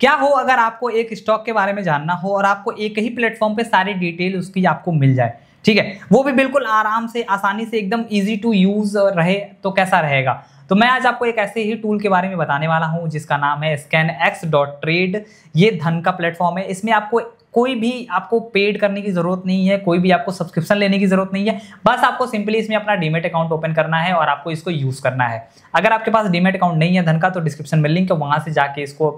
क्या हो अगर आपको एक स्टॉक के बारे में जानना हो और आपको एक ही प्लेटफॉर्म पे सारी डिटेल उसकी आपको मिल जाए ठीक है वो भी बिल्कुल आराम से आसानी से एकदम ईजी टू यूज़ रहे तो कैसा रहेगा तो मैं आज आपको एक ऐसे ही टूल के बारे में बताने वाला हूं जिसका नाम है स्कैन एक्स डॉट ट्रेड ये धन का प्लेटफॉर्म है इसमें आपको कोई भी आपको पेड करने की ज़रूरत नहीं है कोई भी आपको सब्सक्रिप्शन लेने की ज़रूरत नहीं है बस आपको सिंपली इसमें अपना डीमेट अकाउंट ओपन करना है और आपको इसको यूज़ करना है अगर आपके पास डीमेट अकाउंट नहीं है धन का तो डिस्क्रिप्शन में लिंक है वहाँ से जाके इसको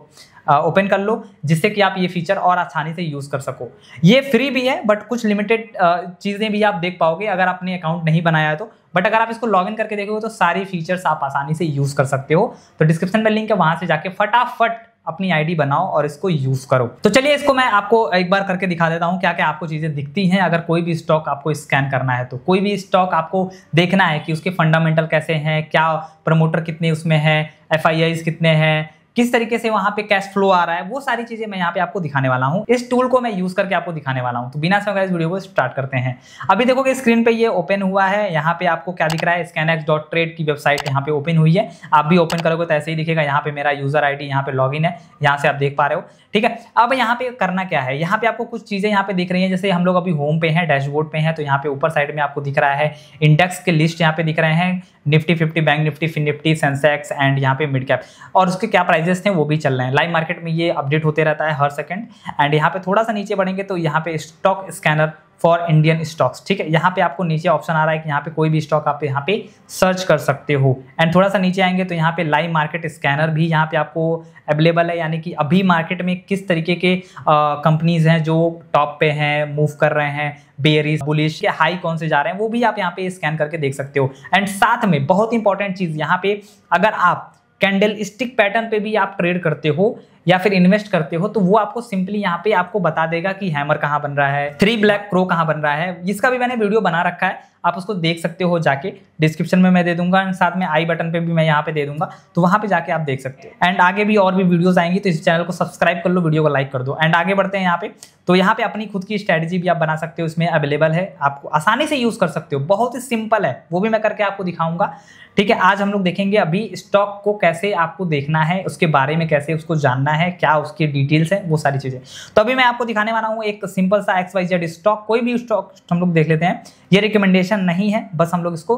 ओपन कर लो जिससे कि आप ये फीचर और आसानी से यूज़ कर सको ये फ्री भी है बट कुछ लिमिटेड चीज़ें भी आप देख पाओगे अगर आपने अकाउंट नहीं बनाया है तो बट अगर आप इसको लॉग इन करके देखोगे तो सारी फीचर्स आप आसानी से यूज़ कर सकते हो तो डिस्क्रिप्शन में लिंक है वहाँ से जाके फटाफट अपनी आईडी बनाओ और इसको यूज करो तो चलिए इसको मैं आपको एक बार करके दिखा देता हूँ क्या क्या आपको चीजें दिखती हैं अगर कोई भी स्टॉक आपको स्कैन करना है तो कोई भी स्टॉक आपको देखना है कि उसके फंडामेंटल कैसे हैं क्या प्रमोटर कितने उसमें हैं एफ कितने हैं किस तरीके से वहां पे कैश फ्लो आ रहा है वो सारी चीजें मैं यहाँ पे आपको दिखाने वाला हूँ इस टूल को मैं यूज करके आपको दिखाने वाला हूँ तो बिना समय इस वीडियो को स्टार्ट करते हैं अभी देखोगे स्क्रीन पे ये ओपन हुआ है यहाँ पे आपको क्या दिख रहा है स्कैनएक्स डॉट ट्रेड की वेबसाइट यहाँ पे ओपन हुई है आप भी ओपन करोगे तो ऐसे ही दिखेगा यहाँ पे मेरा यूजर आई डी यहाँ पे लॉग है यहाँ से आप देख पा रहे हो ठीक है अब यहाँ पे करना क्या है यहाँ पे आपको कुछ चीजें यहाँ पे दिख रही है जैसे हम लोग अभी होम पे है डैशबोर्ड पे है तो यहाँ पे ऊपर साइड में आपको दिख रहा है इंडेक्स के लिस्ट यहाँ पे दिख रहे हैं Nifty fifty Bank Nifty Fin Nifty Sensex and यहाँ पे मिड कैप और उसके क्या प्राइस प्राइजेस थे वो भी चल रहे हैं लाइव मार्केट में ये अपडेट होते रहता है हर सेकेंड एंड यहाँ पे थोड़ा सा नीचे बढ़ेंगे तो यहाँ पे stock scanner for Indian stocks ठीक है यहाँ पे आपको नीचे ऑप्शन आ रहा है कि यहाँ पे कोई भी स्टॉक आप यहाँ पे सर्च कर सकते हो एंड थोड़ा सा नीचे आएंगे तो यहाँ पे लाइव मार्केट स्कैनर भी यहाँ पे आपको अवेलेबल है यानी कि अभी मार्केट में किस तरीके के कंपनीज हैं जो टॉप पे हैं मूव कर रहे हैं बेरीज बुलिश या हाई कौन से जा रहे हैं वो भी आप यहाँ पे स्कैन करके देख सकते हो एंड साथ में बहुत इंपॉर्टेंट चीज़ यहाँ पे अगर आप कैंडल स्टिक पैटर्न पे भी आप ट्रेड करते हो या फिर इन्वेस्ट करते हो तो वो आपको सिंपली यहाँ पे आपको बता देगा कि हैमर कहाँ बन रहा है थ्री ब्लैक क्रो कहाँ बन रहा है जिसका भी मैंने वीडियो बना रखा है आप उसको देख सकते हो जाके डिस्क्रिप्शन में मैं दे दूंगा एंड साथ में आई बटन पे भी मैं यहाँ पे दे दूंगा तो वहाँ पे जाके आप देख सकते हो एंड आगे भी और भी वीडियोस आएंगी तो इस चैनल को सब्सक्राइब कर लो वीडियो को लाइक कर दो एंड आगे बढ़ते हैं यहाँ पे तो यहाँ पे अपनी खुद की स्ट्रैटेजी भी आप बना सकते हो इसमें अवेलेबल है आपको आसानी से यूज़ कर सकते हो बहुत ही सिंपल है वो भी मैं करके आपको दिखाऊंगा ठीक है आज हम लोग देखेंगे अभी स्टॉक को कैसे आपको देखना है उसके बारे में कैसे उसको जानना करना है क्या उसकी डिटेल्स है वो सारी चीज़ें तो अभी मैं आपको दिखाने वाला हूँ एक सिंपल सा एक्स वाई जेड स्टॉक कोई भी स्टॉक हम लोग देख लेते हैं ये रिकमेंडेशन नहीं है बस हम लोग इसको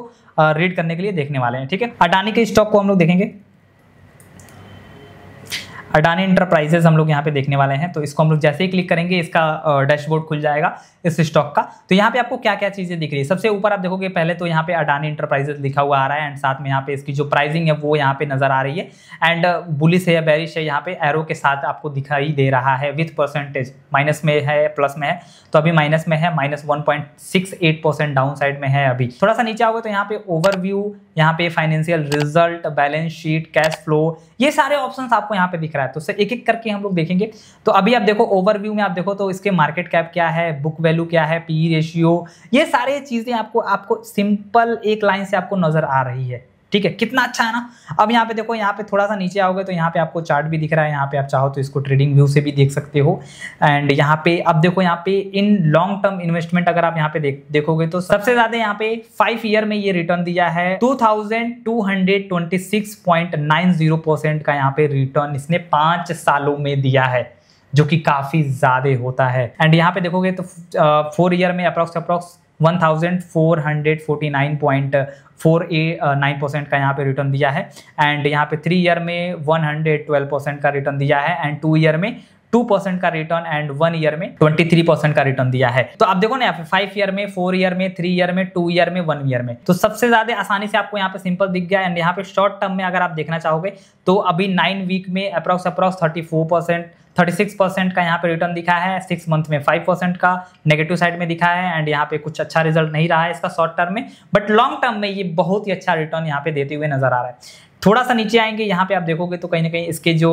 रीड करने के लिए देखने वाले हैं ठीक है अडानी के स्टॉक को हम लोग देखेंगे अडानी इंटरप्राइजेज हम लोग यहाँ पे देखने वाले हैं तो इसको हम लोग जैसे ही क्लिक करेंगे इसका डैशबोर्ड खुल जाएगा इस स्टॉक का तो यहाँ पे आपको क्या क्या चीज़ें दिख रही है सबसे ऊपर आप देखोगे पहले तो यहाँ पे अडानी इंटरप्राइजेज लिखा हुआ आ रहा है एंड साथ में यहाँ पे इसकी जो प्राइसिंग है वो यहाँ पे नजर आ रही है एंड बुलिस है या बैरिश है यहाँ पे एरो के साथ आपको दिखाई दे रहा है विथ परसेंटेज माइनस में है प्लस में है तो अभी माइनस में है minus one point six eight percent down side में है अभी थोड़ा सा नीचे आओगे तो यहाँ पे ओवरव्यू यहाँ पे financial result balance sheet cash flow ये सारे ऑप्शंस आपको यहाँ पे दिख रहा है तो एक एक करके हम लोग देखेंगे तो अभी आप देखो ओवरव्यू में आप देखो तो इसके मार्केट कैप क्या है बुक वैल्यू क्या है पी रेशियो e ये सारे चीज़ें आपको आपको सिंपल एक लाइन से आपको नजर आ रही है ठीक है कितना अच्छा है ना अब यहाँ पे देखो यहाँ पे थोड़ा सा नीचे आओगे तो यहाँ पे आपको चार्ट भी दिख रहा है यहाँ पे आप चाहो तो इसको ट्रेडिंग व्यू से भी देख सकते हो एंड यहाँ पे अब देखो यहाँ पे इन लॉन्ग टर्म इन्वेस्टमेंट अगर आप यहाँ पे देख, देखोगे तो सबसे ज्यादा यहाँ पे फाइव ईयर में ये रिटर्न दिया है टू का यहाँ पे रिटर्न इसने पांच सालों में दिया है जो कि काफी ज्यादा होता है एंड यहाँ पे देखोगे तो फोर ईयर में अप्रोक्स अप्रोक्स 1449.48 परसेंट uh, का यहाँ पे रिटर्न दिया है एंड यहाँ पे थ्री ईयर में 112 परसेंट का रिटर्न दिया है एंड टू ईयर में टू परसेंट का रिटर्न एंड वन ईयर में ट्वेंटी थ्री परसेंट का रिटर्न दिया है तो आप देखो ना यहाँ पे फाइव ईयर में फोर ईयर में थ्री ईयर में टू ईयर में वन ईयर में तो सबसे ज्यादा आसानी से आपको यहाँ पे सिंपल दिख गया एंड यहाँ पे शॉर्ट टर्म में अगर आप देखना चाहोगे तो अभी नाइन वीक में approx approx thirty four percent six percent का यहाँ पे रिटर्न दिखा है सिक्स मंथ में फाइव परसेंट का नेगेटिव साइड में दिखा है एंड यहाँ पे कुछ अच्छा रिजल्ट नहीं रहा है इसका शॉर्ट टर्म में बट लॉन्ग टर्म में ये बहुत ही अच्छा रिटर्न यहाँ पे देते हुए नजर आ रहा है थोड़ा सा नीचे आएंगे यहाँ पे आप देखोगे तो कहीं ना कहीं इसके जो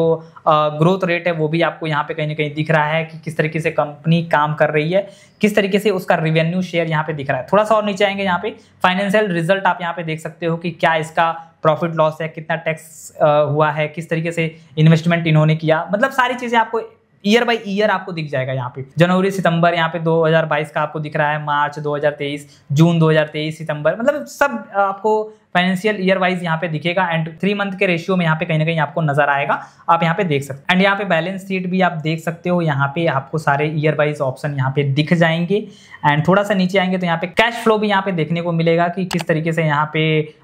ग्रोथ रेट है वो भी आपको यहाँ पे कहीं ना कहीं दिख रहा है कि किस तरीके से कंपनी काम कर रही है किस तरीके से उसका रिवेन्यू शेयर यहाँ पे दिख रहा है थोड़ा सा और नीचे आएंगे यहाँ पे फाइनेंशियल रिजल्ट आप यहाँ पे देख सकते हो कि क्या इसका प्रॉफिट लॉस है कितना टैक्स हुआ है किस तरीके से इन्वेस्टमेंट इन्होंने किया मतलब सारी चीज़ें आपको ईयर बाई ईयर आपको दिख जाएगा यहाँ पे जनवरी सितंबर यहाँ पे 2022 का आपको दिख रहा है मार्च 2023 जून 2023 सितंबर मतलब सब आपको फाइनेंशियल ईयर वाइज यहाँ पे दिखेगा एंड थ्री मंथ के रेशियो में यहाँ पे कहीं ना कहीं आपको नजर आएगा आप यहाँ पे देख सकते हैं एंड यहाँ पे बैलेंस शीट भी आप देख सकते हो यहाँ पे आपको सारे ईयर वाइज ऑप्शन यहाँ पे दिख जाएंगे एंड थोड़ा सा नीचे आएंगे तो यहाँ पे कैश फ्लो भी यहाँ पे देखने को मिलेगा कि किस तरीके से यहाँ पे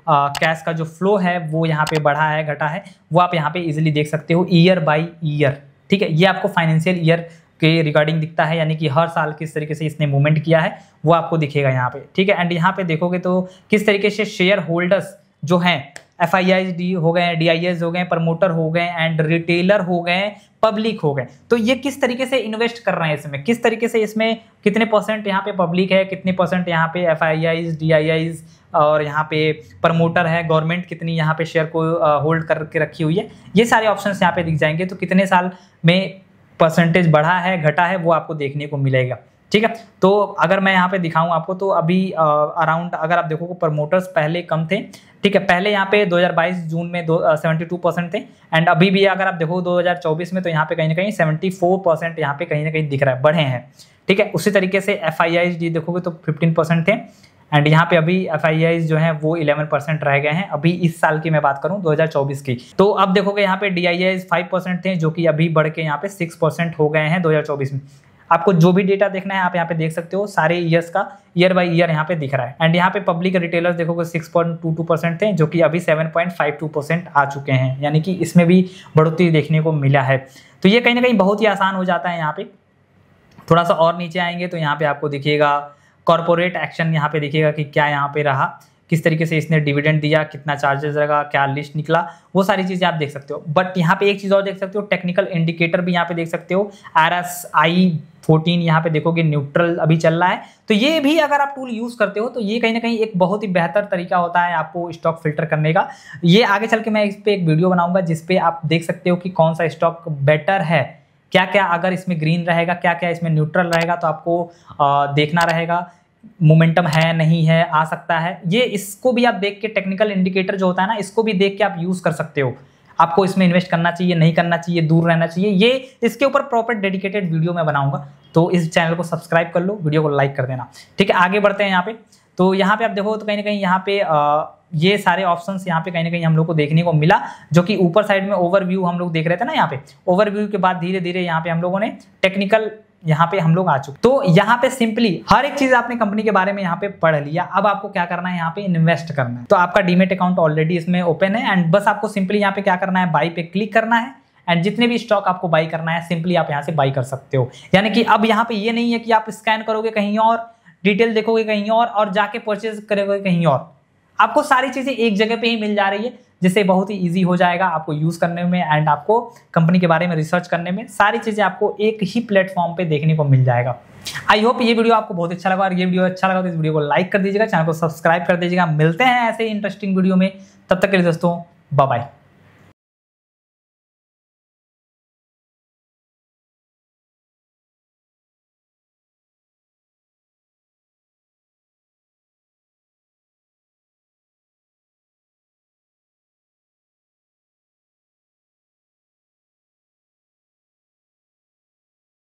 कैश का जो फ्लो है वो यहाँ पे बढ़ा है घटा है वो आप यहाँ पे इजिली देख सकते हो ईयर बाई ईयर ठीक है ये आपको फाइनेंशियल ईयर के रिगार्डिंग दिखता है यानी कि हर साल किस तरीके से इसने मूवमेंट किया है वो आपको दिखेगा यहाँ पे ठीक है एंड यहाँ पे देखोगे तो किस तरीके से शेयर होल्डर्स जो हैं एफ आई आई डी हो गए डी आई एस हो गए प्रमोटर हो गए एंड रिटेलर हो गए पब्लिक हो गए तो ये किस तरीके से इन्वेस्ट कर रहे हैं इसमें किस तरीके से इसमें कितने परसेंट यहाँ पे पब्लिक है कितने परसेंट यहाँ पे F I Is D I Is और यहाँ पे प्रमोटर है गवर्नमेंट कितनी यहाँ पे शेयर को होल्ड करके रखी हुई है ये सारे ऑप्शन यहाँ पे दिख जाएंगे तो कितने साल में परसेंटेज बढ़ा है घटा है वो आपको देखने को मिलेगा ठीक है तो अगर मैं यहाँ पे दिखाऊँ आपको तो अभी अराउंड अगर आप देखो प्रमोटर्स पहले कम थे ठीक है पहले यहाँ पे 2022 जून में दो सेवेंटी टू परसेंट थे एंड अभी भी अगर आप देखो 2024 में तो यहाँ पे कहीं ना कहीं 74 परसेंट यहाँ पे कहीं ना कहीं दिख रहा है बढ़े हैं ठीक है उसी तरीके से एफ आई देखोगे तो फिफ्टीन परसेंट थे एंड यहाँ पे अभी एफ जो है वो 11 परसेंट रह गए हैं अभी इस साल की मैं बात करूँ 2024 की तो अब देखोगे यहाँ पे डी आई 5 परसेंट थे जो कि अभी बढ़ के यहाँ पे 6 परसेंट हो गए हैं 2024 में आपको जो भी डेटा देखना है आप यहाँ पे देख सकते हो सारे ईयर्स का ईयर बाय ईयर यहाँ पे दिख रहा है एंड यहाँ पे पब्लिक रिटेलर्स देखोगे 6.22 परसेंट थे जो कि अभी 7.52 परसेंट आ चुके हैं यानी कि इसमें भी बढ़ोतरी देखने को मिला है तो ये कहीं ना कहीं बहुत ही आसान हो जाता है यहाँ पे थोड़ा सा और नीचे आएंगे तो यहाँ पे आपको दिखिएगा कॉरपोरेट एक्शन यहाँ पे दिखेगा कि क्या यहाँ पे रहा किस तरीके से इसने डिविडेंड दिया कितना चार्जेस लगा क्या लिस्ट निकला वो सारी चीज़ें आप देख सकते हो बट यहाँ पे एक चीज़ और देख सकते हो टेक्निकल इंडिकेटर भी यहाँ पे देख सकते हो आर एस आई फोर्टीन यहाँ पे देखोगे न्यूट्रल अभी चल रहा है तो ये भी अगर आप टूल यूज़ करते हो तो ये कहीं ना कहीं एक बहुत ही बेहतर तरीका होता है आपको स्टॉक फिल्टर करने का ये आगे चल के मैं इस पर एक वीडियो बनाऊंगा जिसपे आप देख सकते हो कि कौन सा स्टॉक बेटर है क्या क्या अगर इसमें ग्रीन रहेगा क्या क्या इसमें न्यूट्रल रहेगा तो आपको आ, देखना रहेगा मोमेंटम है नहीं है आ सकता है ये इसको भी आप देख के टेक्निकल इंडिकेटर जो होता है ना इसको भी देख के आप यूज़ कर सकते हो आपको इसमें इन्वेस्ट करना चाहिए नहीं करना चाहिए दूर रहना चाहिए ये इसके ऊपर प्रॉपर डेडिकेटेड वीडियो मैं बनाऊंगा तो इस चैनल को सब्सक्राइब कर लो वीडियो को लाइक कर देना ठीक है आगे बढ़ते हैं यहाँ पे तो यहाँ पे आप देखो तो कहीं ना कहीं यहाँ पे आ, ये सारे ऑप्शंस यहाँ पे कहीं ना कहीं हम लोग को देखने को मिला जो कि ऊपर साइड में ओवरव्यू हम लोग देख रहे थे ना यहाँ पे ओवरव्यू के बाद धीरे धीरे यहाँ पे हम लोगों ने टेक्निकल यहाँ पे हम लोग आ चुके तो यहाँ पे सिंपली हर एक चीज आपने कंपनी के बारे में यहाँ पे पढ़ लिया अब आपको क्या करना है यहाँ पे इन्वेस्ट करना है तो आपका डीमेट अकाउंट ऑलरेडी इसमें ओपन है एंड बस आपको सिंपली यहाँ पे क्या करना है बाई पे क्लिक करना है एंड जितने भी स्टॉक आपको बाई करना है सिंपली आप यहाँ से बाई कर सकते हो यानी कि अब यहाँ पे ये नहीं है कि आप स्कैन करोगे कहीं और डिटेल देखोगे कहीं और और जाके परचेज करोगे कहीं और आपको सारी चीज़ें एक जगह पे ही मिल जा रही है जिससे बहुत ही ईजी हो जाएगा आपको यूज़ करने में एंड आपको कंपनी के बारे में रिसर्च करने में सारी चीज़ें आपको एक ही प्लेटफॉर्म पर देखने को मिल जाएगा आई होप ये वीडियो आपको बहुत अच्छा लगा और ये वीडियो अच्छा लगा तो इस वीडियो को लाइक कर दीजिएगा चैनल को सब्सक्राइब कर दीजिएगा मिलते हैं ऐसे ही इंटरेस्टिंग वीडियो में तब तक के लिए दोस्तों बाय बाय